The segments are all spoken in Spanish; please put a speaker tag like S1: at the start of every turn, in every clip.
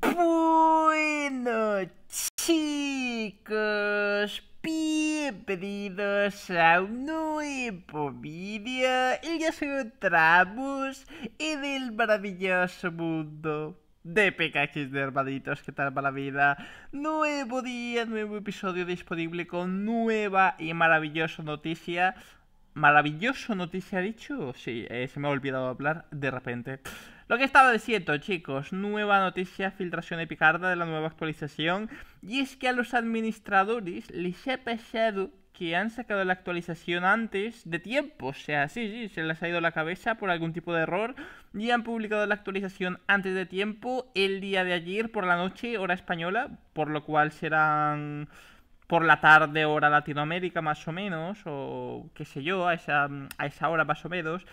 S1: Bueno chicos, bienvenidos a un nuevo vídeo y ya se encontramos en el maravilloso mundo de PKX de hermanitos, ¿qué tal para la vida? Nuevo día, nuevo episodio disponible con nueva y maravillosa noticia. Maravilloso noticia, dicho. Sí, eh, se me ha olvidado hablar de repente. Lo que estaba diciendo, chicos, nueva noticia, filtración epicarda de la nueva actualización. Y es que a los administradores les he que han sacado la actualización antes de tiempo. O sea, sí, sí, se les ha ido la cabeza por algún tipo de error. Y han publicado la actualización antes de tiempo el día de ayer por la noche, hora española. Por lo cual serán por la tarde, hora Latinoamérica más o menos, o qué sé yo, a esa, a esa hora más o menos.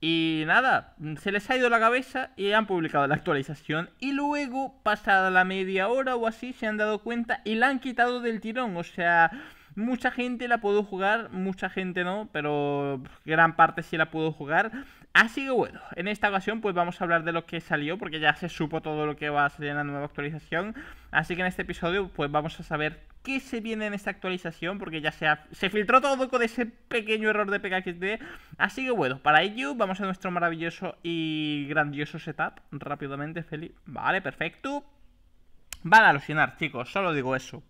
S1: Y nada, se les ha ido la cabeza y han publicado la actualización. Y luego, pasada la media hora o así, se han dado cuenta y la han quitado del tirón. O sea, mucha gente la pudo jugar, mucha gente no, pero gran parte sí la pudo jugar. Así que bueno, en esta ocasión pues vamos a hablar de lo que salió porque ya se supo todo lo que va a salir en la nueva actualización. Así que en este episodio pues vamos a saber qué se viene en esta actualización porque ya se, se filtró todo con ese pequeño error de PKXD. Así que bueno, para ello vamos a nuestro maravilloso y grandioso setup rápidamente, Felipe. Vale, perfecto. Van a alucinar, chicos, solo digo eso.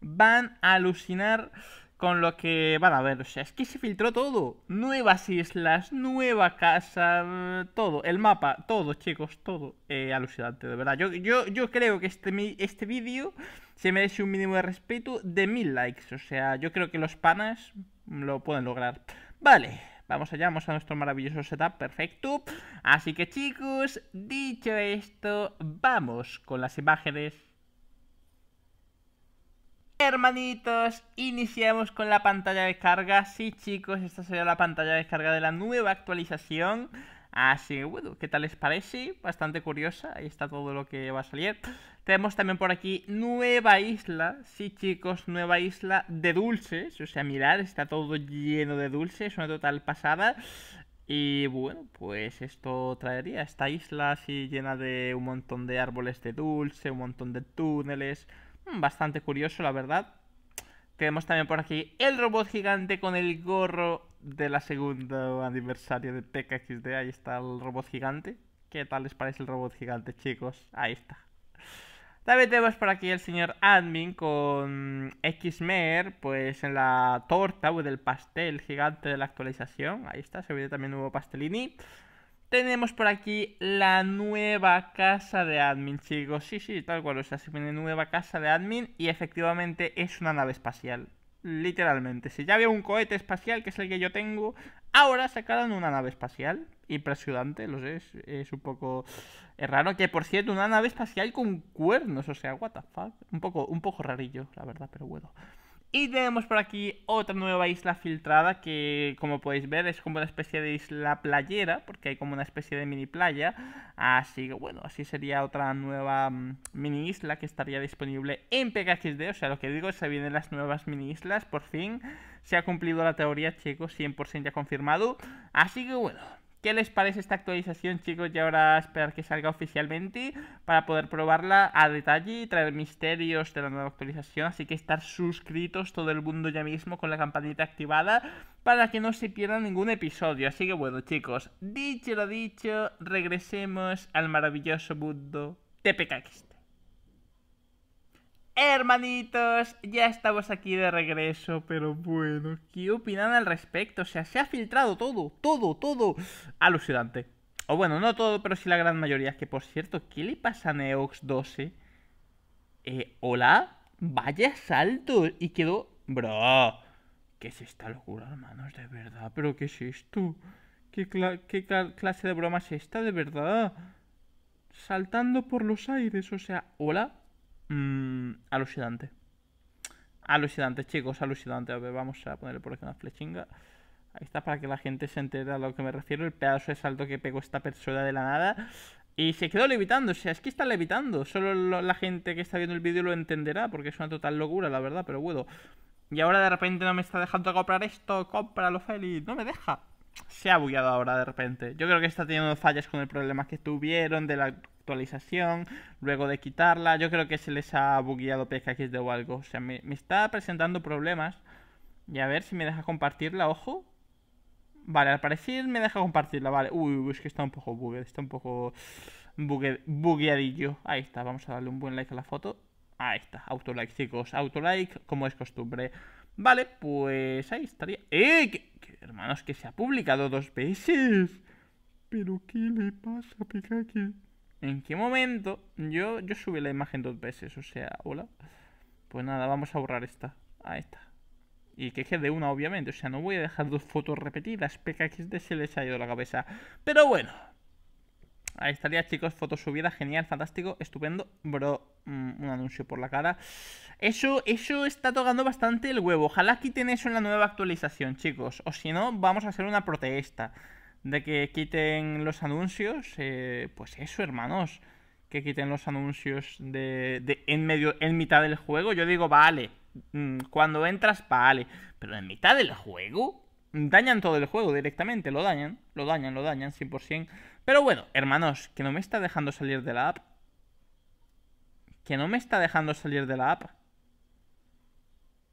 S1: Van a alucinar con lo que van a ver, o sea, es que se filtró todo. Nuevas islas, nueva casa, todo. El mapa, todo, chicos, todo. Eh, alucinante, de verdad. Yo, yo, yo creo que este, este vídeo se merece un mínimo de respeto de mil likes. O sea, yo creo que los panas lo pueden lograr. Vale, vamos allá, vamos a nuestro maravilloso setup, perfecto. Así que chicos, dicho esto, vamos con las imágenes Hermanitos, iniciamos con la pantalla de carga Sí, chicos, esta sería la pantalla de carga de la nueva actualización. Así que bueno, ¿qué tal les parece? Bastante curiosa, ahí está todo lo que va a salir. Tenemos también por aquí nueva isla, sí chicos, nueva isla de dulces. O sea, mirad, está todo lleno de dulces, una total pasada. Y bueno, pues esto traería esta isla así llena de un montón de árboles de dulce, un montón de túneles, Bastante curioso, la verdad. Tenemos también por aquí el robot gigante con el gorro de la segunda aniversario de TKXD. Ahí está el robot gigante. ¿Qué tal les parece el robot gigante, chicos? Ahí está. También tenemos por aquí el señor Admin con Xmer, pues en la torta o del pastel gigante de la actualización. Ahí está, se ve también nuevo pastelini. Tenemos por aquí la nueva casa de admin, chicos. Sí, sí, tal cual. O sea, se viene nueva casa de admin y efectivamente es una nave espacial. Literalmente. Si ya había un cohete espacial, que es el que yo tengo, ahora sacaron una nave espacial. Impresionante, lo sé, es, un poco raro. Que por cierto, una nave espacial con cuernos, o sea, what the fuck. Un poco, un poco rarillo, la verdad, pero bueno. Y tenemos por aquí otra nueva isla filtrada que como podéis ver es como una especie de isla playera porque hay como una especie de mini playa. Así que bueno, así sería otra nueva mm, mini isla que estaría disponible en PKXD. O sea, lo que digo, se vienen las nuevas mini islas por fin. Se ha cumplido la teoría, chicos, 100% ya confirmado. Así que bueno, ¿Qué les parece esta actualización, chicos? Y ahora esperar que salga oficialmente para poder probarla a detalle y traer misterios de la nueva actualización. Así que estar suscritos todo el mundo ya mismo con la campanita activada para que no se pierda ningún episodio. Así que bueno, chicos, dicho lo dicho, regresemos al maravilloso mundo de PKXT. Hermanitos, ya estamos aquí de regreso, pero bueno, ¿qué opinan al respecto? O sea, se ha filtrado todo, todo, todo. Alucinante. O bueno, no todo, pero sí la gran mayoría. Que por cierto, ¿qué le pasa a Neox 12? Eh, hola, vaya salto. Y quedó. Bro, ¿qué es esta locura, hermanos? De verdad, ¿pero qué es esto? ¿Qué, clase de broma es esta, de verdad? Saltando por los aires, o sea, hola. Mm, alucinante. Alucinante, chicos, alucinante. A vamos a ponerle por aquí una flechinga. Ahí está, para que la gente se entere a lo que me refiero. El pedazo de salto que pegó esta persona de la nada. Y se quedó levitando, o sea, es que está levitando. Solo la gente que está viendo el vídeo lo entenderá, porque es una total locura, la verdad, pero bueno. Y ahora de repente no me está dejando comprar esto, cómpralo, feliz No me deja. Se ha bugueado ahora de repente. Yo creo que está teniendo fallas con el problema que tuvieron de la actualización, luego de quitarla. Yo creo que se les ha bugueado de o algo. O sea, me, está presentando problemas. Y a ver si me deja compartirla, ojo. Vale, al parecer me deja compartirla, vale. Uy, es que está un poco bugueado, está un poco bugue, bugueadillo. Ahí está, vamos a darle un buen like a la foto. Ahí está, autolike, chicos. Autolike, como es costumbre. Vale, pues ahí estaría. ¡Eh! hermanos, que se ha publicado dos veces. ¿Pero qué le pasa, Pikachu? ¿En qué momento? Yo, yo subí la imagen dos veces, o sea, hola. Pues nada, vamos a borrar esta. A está Y que quede una, obviamente. O sea, no voy a dejar dos fotos repetidas. Peca PKXD este se les ha ido la cabeza. Pero bueno. Ahí estaría, chicos. Foto subida. Genial, fantástico, estupendo. Bro, mm, un anuncio por la cara. Eso, eso está tocando bastante el huevo. Ojalá quiten eso en la nueva actualización, chicos. O si no, vamos a hacer una protesta de que quiten los anuncios, eh, pues eso, hermanos, que quiten los anuncios de, en medio, en mitad del juego. Yo digo, vale, mm, cuando entras, vale, pero en mitad del juego dañan todo el juego directamente, lo dañan, lo dañan, lo dañan 100%. Pero bueno, hermanos, que no me está dejando salir de la app. Que no me está dejando salir de la app.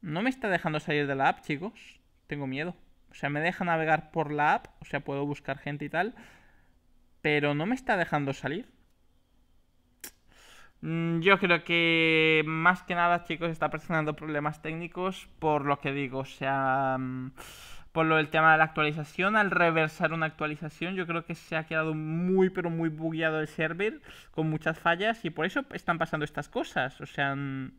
S1: No me está dejando salir de la app, chicos. Tengo miedo. O sea, me deja navegar por la app, o sea, puedo buscar gente y tal, pero no me está dejando salir. Mm, yo creo que más que nada, chicos, está presentando problemas técnicos por lo que digo, o sea, mm, por lo del tema de la actualización, al reversar una actualización, yo creo que se ha quedado muy, pero muy bugueado el server, con muchas fallas, y por eso están pasando estas cosas, o sea, mm,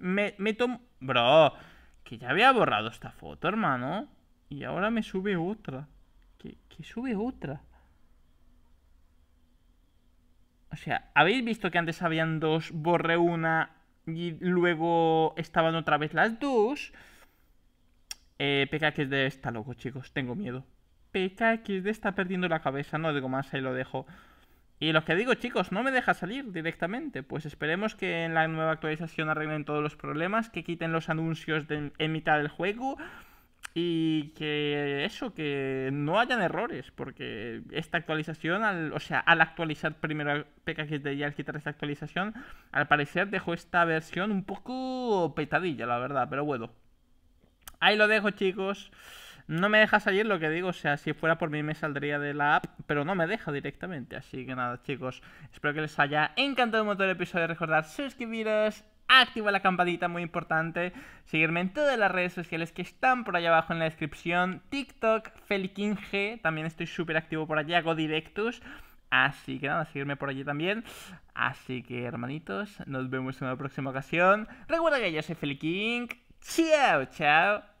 S1: me, me tomo... Bro, que ya había borrado esta foto, hermano. Y ahora me sube otra. ¿Qué sube otra. O sea, ¿habéis visto que antes habían dos, borré una y luego estaban otra vez las dos? Eh, de está loco, chicos. Tengo miedo. de está perdiendo la cabeza. No digo más, ahí lo dejo. Y lo que digo, chicos, no me deja salir directamente. Pues esperemos que en la nueva actualización arreglen todos los problemas, que quiten los anuncios en mitad del juego y que eso, que no hayan errores, porque esta actualización, al, o sea, al actualizar primero PKXD y al quitar esta actualización, al parecer dejó esta versión un poco petadilla, la verdad, pero bueno. Ahí lo dejo, chicos. No me deja salir lo que digo, o sea, si fuera por mí me saldría de la app, pero no me deja directamente. Así que nada, chicos, espero que les haya encantado el motor el episodio. recordad suscribiros activa la campanita, muy importante. Seguirme en todas las redes sociales que están por allá abajo en la descripción. TikTok, G también estoy súper activo por allá, hago directos. Así que nada, seguirme por allí también. Así que hermanitos, nos vemos en una próxima ocasión. Recuerda que yo soy Feliking. Chao, chao.